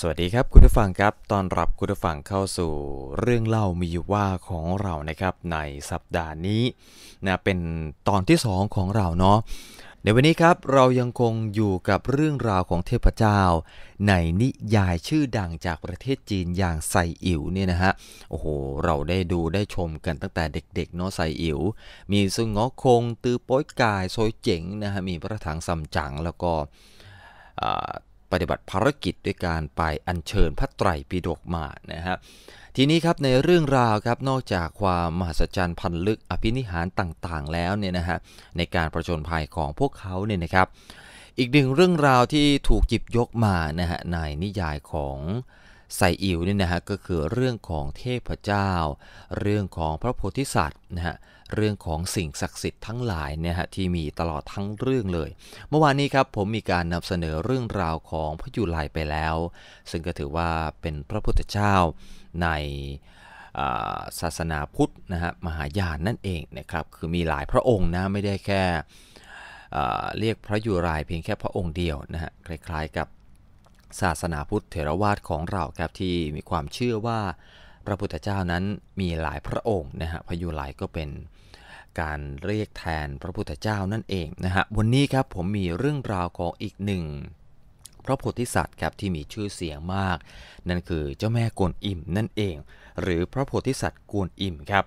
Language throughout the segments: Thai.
สวัสดีครับ คุณผู้ฟังครับตอนรับคุณผู้ฟังเข้าสู่เรื่องเล่ามีว่าของเรานะครับ ในสัปดาห์นี้นะเป็นตอนที่ 2 ของเราเนาะในวันนี้ครับเรายังคงอยู่กับเรื่องราวของเทพเจ้า ในนิยายชื่อดังจากประเทศจีนอย่างไซอิ๋วเนี่ยนะฮะโอ้โหเราได้ดูได้ชมกันตั้งแต่เด็กๆเนาะไซอิ๋วมีซึงงอคงตือป้ยกายโซยเจ๋งนะฮะมีพระถังสัมจั๋งแล้วก็ปฏิบัติภารกิจ ด้วยการไปอัญเชิญพระไตรปิฎกมา นะครับทีนี้ครับ ในเรื่องราวครับนอกจากความมหัศจรรย์พันลึกอภินิหารต่าง ๆ แล้วเนี่ยนะฮะในการประชนภัยของพวกเขาเนี่ยนะครับอีกหนึ่งเรื่องราวที่ถูกจิบยกมานะฮะในนิยายของไซอิวนี่นะฮะก็คือเรื่องของเทพเจ้า เรื่องของพระโพธิสัตว์นะฮะเรื่องของสิ่งศักดิ์สิทธิ์ทั้งหลายเนี่ยฮะที่มีตลอดทั้งเรื่องเลย เมื่อวานนี้ครับผมมีการนำเสนอเรื่องราวของพระยุลายไปแล้ว ซึ่งก็ถือว่าเป็นพระพุทธเจ้าในศาสนาพุทธนะฮะมหายานนั่นเองนะครับคือมีหลายพระองค์นะไม่ได้แค่เรียกพระยุรายเพียงแค่พระองค์เดียวนะฮะคล้ายๆกับศาสนาพุทธเถรวาทของเราครับที่มีความเชื่อว่า พระพุทธเจ้านั้นมีหลายพระองค์นะฮะพยุหลายก็เป็นการเรียกแทนพระพุทธเจ้านั่นเองนะฮะวันนี้ครับผมมีเรื่องราวของอีกหนึ่งพระโพธิสัตว์ครับที่มีชื่อเสียงมาก นั่นคือเจ้าแม่กวนอิมนั่นเอง หรือพระโพธิสัตว์กวนอิมครับ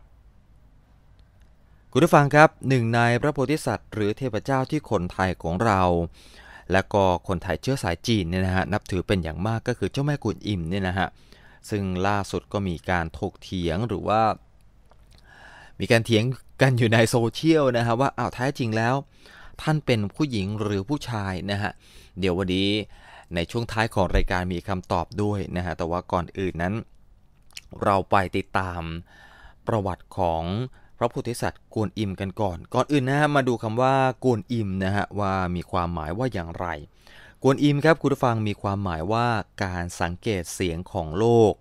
คุณผู้ฟังครับหนึ่งในพระโพธิสัตว์ หรือเทพเจ้าที่คนไทยของเราและก็คนไทยเชื้อสายจีนเนี่ยนะฮะนับถือเป็นอย่างมากก็คือเจ้าแม่กุนอิมเนี่ยนะฮะซึ่งล่าสุดก็มีการถกเถียงหรือว่า มีการเถียงกันอยู่ในโซเชียลนะฮะว่าอ้าวแท้จริงแล้วท่านเป็นผู้หญิงหรือผู้ชายนะฮะเดี๋ยววันนี้ในช่วงท้ายของรายการมีคำตอบด้วยนะฮะแต่ว่าก่อนอื่นนั้น เราไปติดตามประวัติของพระโพธิสัตว์กวนอิมกันก่อน ก่อนอื่นนะฮะ มาดูคำว่า กวนอิมนะฮะว่ามีความหมายว่าอย่างไร กวนอิมครับคุณผู้ฟังมีความหมายว่าการสังเกตเสียงของโลก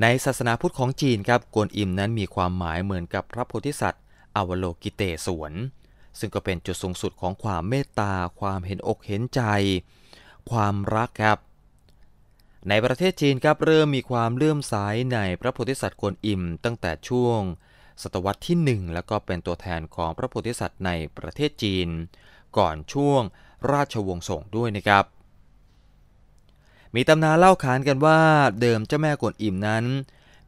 ในศาสนาพุทธของจีนครับ กวนอิมนั้นมีความหมายเหมือนกับพระโพธิสัตว์ อวโลกิเตสวน ซึ่งก็เป็นจุดสูงสุดของความเมตตา ความเห็นอกเห็นใจ ความรักครับ ในประเทศจีนครับเริ่มมีความเลื่อมใสในพระโพธิสัตว์กวนอิมตั้งแต่ช่วงศตวรรษที่ 1 แล้วก็เป็นตัวแทนของพระโพธิสัตว์ในประเทศจีน ก่อนช่วงราชวงศ์ส่งด้วยนะครับ มีตำนานเล่าขานกันว่าเดิมเจ้าแม่กวนอิมนั้น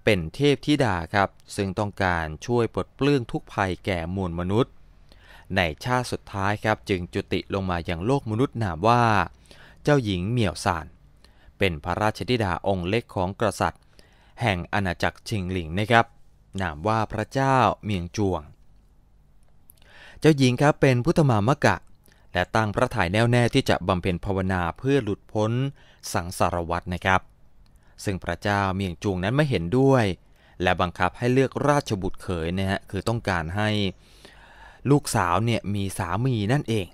เป็นเทพธิดาครับ ซึ่งต้องการช่วยปลดเปลื้องทุกภัยแก่มวลมนุษย์ ในชาติสุดท้ายครับจึงจุติลงมาอย่างโลกมนุษย์นามว่า เจ้าหญิงเหมี่ยวซานเป็นพระราชธิดาองค์เล็กของกษัตริย์ แห่งอาณาจักรชิงหลิงนะครับนามว่าพระเจ้าเมียงจวง เจ้าหญิงครับเป็นพุทธมามะกะ และตั้งพระถ่ายแน่วแน่ที่จะบำเพ็ญภาวนาเพื่อหลุดพ้นสังสารวัรนะครับ ซึ่งพระเจ้าเมียงจวงนั้นไม่เห็นด้วย และบังคับให้เลือกราชบุตรเขยนะฮะคือต้องการให้ลูกสาวเนี่ยมีสามีนั่นเอง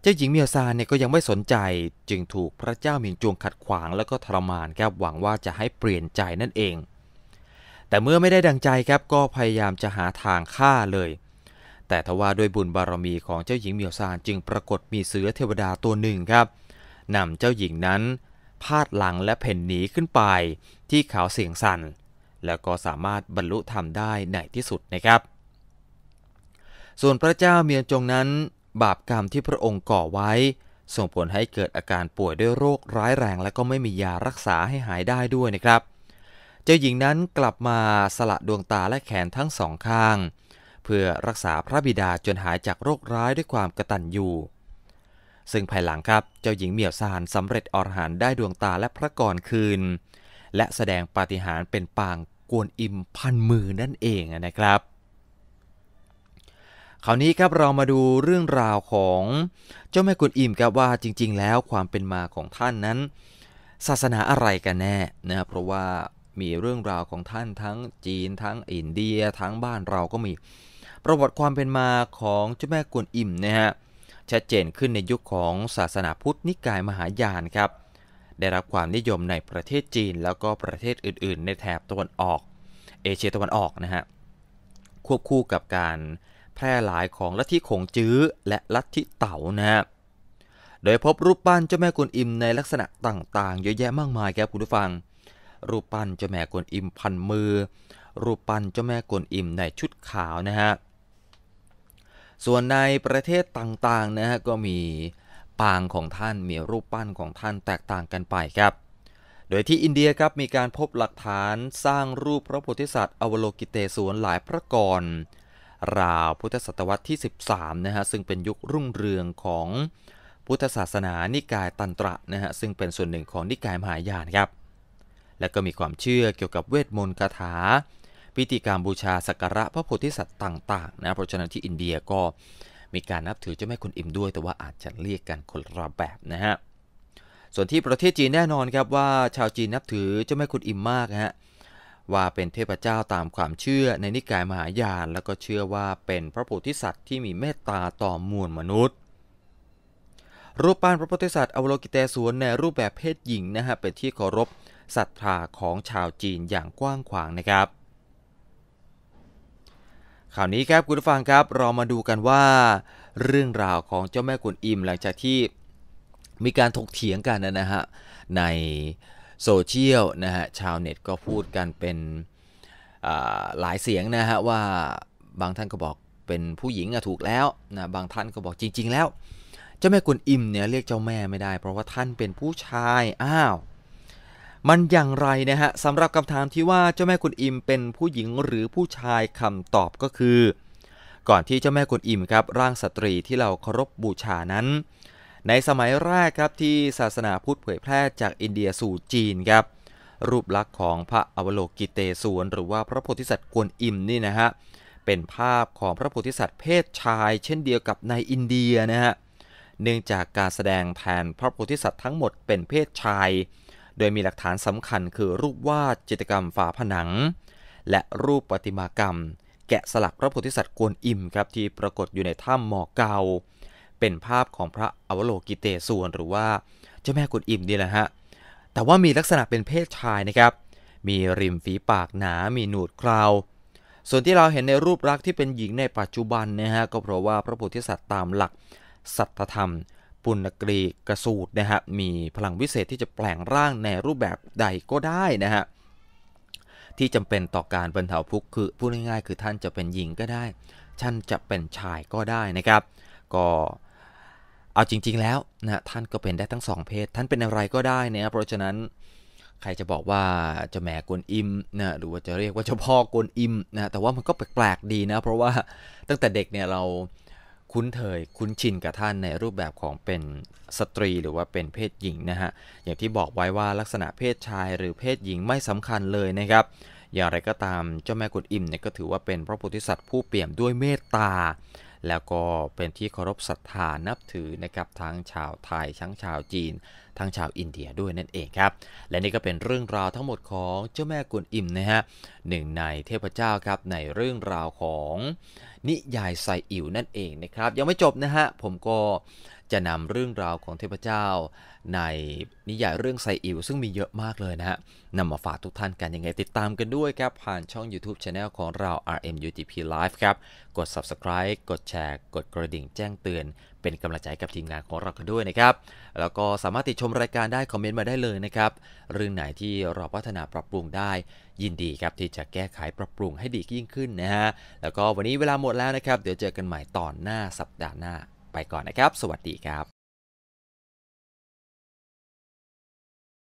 เจ้าหญิงเมียวซานเนี่ยก็ยังไม่สนใจจึงถูกพระเจ้าเมียงจวงขัดขวางแล้วก็ทรมานครับหวังว่าจะให้เปลี่ยนใจนั่นเองแต่เมื่อไม่ได้ดังใจครับก็พยายามจะหาทางฆ่าเลย แต่ทว่าด้วยบุญบารมีของเจ้าหญิงเมียวซานจึงปรากฏมีเสือเทวดาตัวหนึ่งครับนำเจ้าหญิงนั้นพาดหลังและเพ่นหนีขึ้นไปที่เขาเสียงสัน แล้วก็สามารถบรรลุธรรมได้ในที่สุดนะครับ ส่วนพระเจ้าเมียนจงนั้น บาปกรรมที่พระองค์ก่อไว้ ส่งผลให้เกิดอาการป่วยด้วยโรคร้ายแรง และก็ไม่มียารักษาให้หายได้ด้วยนะครับจ้าหญิงนั้นกลับมาสละดวงตาและแขนทั้งสองข้าง เพื่อรักษาพระบิดาจนหายจากโรคร้ายด้วยความกระตันอยู่ ซึ่งภายหลังครับเจ้าหญิงเหมียวซานสำเร็จอรหันได้ดวงตาและพระกรคืน และแสดงปาฏิหาริย์เป็นปางกวนอิมพันมือนั่นเองนะครับ คราวนี้ครับเรามาดูเรื่องราวของเจ้าแม่กวนอิมครับว่าจริง ๆ แล้วความเป็นมาของท่านนั้น ศาสนาอะไรกันแน่นะเพราะว่ามีเรื่องราวของท่านทั้งจีนทั้งอินเดีย ทั้งบ้านเราก็มี ประวัติความเป็นมาของเจ้าแม่กวนอิมนะฮะชัดเจนขึ้นในยุคของศาสนาพุทธนิกายมหายานครับได้รับความนิยมในประเทศจีนแล้วก็ประเทศอื่นๆ ในแถบตะวันออก เอเชียตะวันออกนะฮะควบคู่กับการแพร่หลายของลัทธิขงจื้อและลัทธิเต่านะฮะโดยพบรูปปั้นเจ้าแม่กวนอิม ในลักษณะต่างๆเยอะแยะมากมายครับคุณผู้ฟังรูปปั้นเจ้าแม่กวนอิมพันมือ รูปปั้นเจ้าแม่กวนอิมในชุดขาวนะฮะ ส่วนในประเทศต่างๆนะฮะก็มีปางของท่านมีรูปปั้นของท่านแตกต่างกันไปครับ โดยที่อินเดียครับมีการพบหลักฐานสร้างรูปพระโพธิสัตว์อวโลกิเตศวนหลายพระกร ราวพุทธศตวรรษที่ 13 นะฮะ ซึ่งเป็นยุครุ่งเรืองของพุทธศาสนานิกายตันตระนะฮะซึ่งเป็นส่วนหนึ่งของนิกายมหายานครับและก็มีความเชื่อเกี่ยวกับเวทมนต์คาถา พิธีการบูชาสักการะพระโพธิสัตว์ต่างๆนะเพราะฉะนั้นที่อินเดียก็มีการนับถือเจ้าแม่คุณอิมด้วย แต่ว่าอาจจะเรียกกันคนละแบบนะฮะ ส่วนที่ประเทศจีนแน่นอนครับว่าชาวจีนนับถือเจ้าแม่คุณอิมมากฮะว่าเป็นเทพเจ้าตามความเชื่อในนิกายมหายานแล้วก็เชื่อว่าเป็นพระโพธิสัตว์ที่มีเมตตาต่อมวลมนุษย์ รูปปั้นพระโพธิสัตว์อวโลกิเตสวนในรูปแบบเพศหญิงนะฮะเป็นที่เคารพศรัทธาของชาวจีนอย่างกว้างขวางนะครับข่าวนี้ครับคุณผู้ฟังครับเรามาดูกันว่าเรื่องราวของเจ้าแม่กุนอิมหลังจากที่มีการถกเถียงกันนะฮะในโซเชียลนะฮะชาวเน็ตก็พูดกันเป็นหลายเสียงนะฮะว่าบางท่านก็บอกเป็นผู้หญิงอะถูกแล้วนะบางท่านก็บอกจริง ๆ แล้วเจ้าแม่กุนอิมเนี่ยเรียกเจ้าแม่ไม่ได้ เพราะว่าท่านเป็นผู้ชายอ้าวมันอย่างไร นะฮะสำหรับคำถามที่ว่าเจ้าแม่กุนอิมเป็นผู้หญิงหรือผู้ชายคำตอบก็คือ ก่อนที่เจ้าแม่กุนอิมครับร่างสตรีที่เราเคารพบบูชานั้น ในสมัยแรกครับที่ศาสนาพุทธเผยแพร่จากอินเดียสู่จีนครับรูปลักษณ์ของพระอวโลกิเตศวนหรือว่าพระโพธิสัตว์กวนอิมนี่นะฮะเป็นภาพของพระโพธิสัตว์เพศชาย เช่นเดียวกับในอินเดียนะฮะเนื่องจากการแสดงแทนพระโพธิสัตว์ทั้งหมดเป็นเพศชายโดยมีหลักฐานสำคัญคือรูปวาดจิตรกรรมฝาผนัง และรูปปฏิมากรรม แกะสลักพระโพธิสัตว์กวนอิมครับ ที่ปรากฏอยู่ในถ้ำหมอกเกาเป็นภาพของพระอวโลกิเตส่วนหรือว่าเจ้าแม่กวนอิมนี่แหละฮะ แต่ว่ามีลักษณะเป็นเพศชายนะครับ มีริมฝีปากหนา มีหนูดคราว ส่วนที่เราเห็นในรูปลักษณ์ที่เป็นหญิงในปัจจุบันนะฮะก็เพราะว่าพระโพธิสัตว์ตามหลักสัตธรรมปุณกรีกระสูตรนะฮะมีพลังวิเศษที่จะแปลงร่างในรูปแบบใดก็ได้นะฮะที่จำเป็นต่อการบรรเทาทุกข์คือพูดง่ายๆ คือท่านจะเป็นหญิงก็ได้ ท่านจะเป็นชายก็ได้นะครับ ก็เอาจริงๆ แล้วนะท่านก็เป็นได้ทั้งสองเพศท่านเป็นอะไรก็ได้นะเพราะฉะนั้นใครจะบอกว่าจะแหมกวนอิมนะหรือว่าจะเรียกว่าเจ้าพ่อกวนอิมนะแต่ว่ามันก็แปลกๆ ดีนะ เพราะว่าตั้งแต่เด็กเนี่ยเราคุ้นเคยคุ้นชินกับท่านในรูปแบบของเป็นสตรีหรือว่าเป็นเพศหญิงนะฮะ อย่างที่บอกไว้ว่าลักษณะเพศชายหรือเพศหญิงไม่สำคัญเลยนะครับ อย่างไรก็ตามเจ้าแม่กุดอิมเนี่ยก็ถือว่าเป็นพระโพธิสัตว์ผู้เปี่ยมด้วยเมตตาแล้วก็เป็นที่เคารพศรัทธานับถือนะครับทั้งชาวไทยทั้งชาวจีนทั้งชาวอินเดียด้วยนั่นเองครับ และนี่ก็เป็นเรื่องราวทั้งหมดของเจ้าแม่กุนอิมนะฮะ หนึ่งในเทพเจ้าครับในเรื่องราวของนิยายไซอิ๋วนั่นเองนะครับยังไม่จบนะฮะผมก็จะนำเรื่องราวของเทพเจ้าในนิยายเรื่องไซอิวซึ่งมีเยอะมากเลยนะฮะนำมาฝากทุกท่านกันยังไงติดตามกันด้วยครับ ผ่านช่อง YouTube Channel ของเรา RMUTP Live ครับ กด Subscribe กดแชร์กดกระดิ่งแจ้งเตือน เป็นกำลังใจกับทีมงานของเรากันด้วยนะครับ แล้วก็สามารถติดชมรายการได้คอมเมนต์มาได้เลยนะครับ เรื่องไหนที่เราพัฒนาปรับปรุงได้ ยินดีครับที่จะแก้ไขปรับปรุงให้ดียิ่งขึ้นนะฮะแล้วก็วันนี้เวลาหมดแล้วนะครับ เดี๋ยวเจอกันใหม่ตอนหน้าสัปดาห์หน้าไปก่อนนะครับ สวัสดีครับ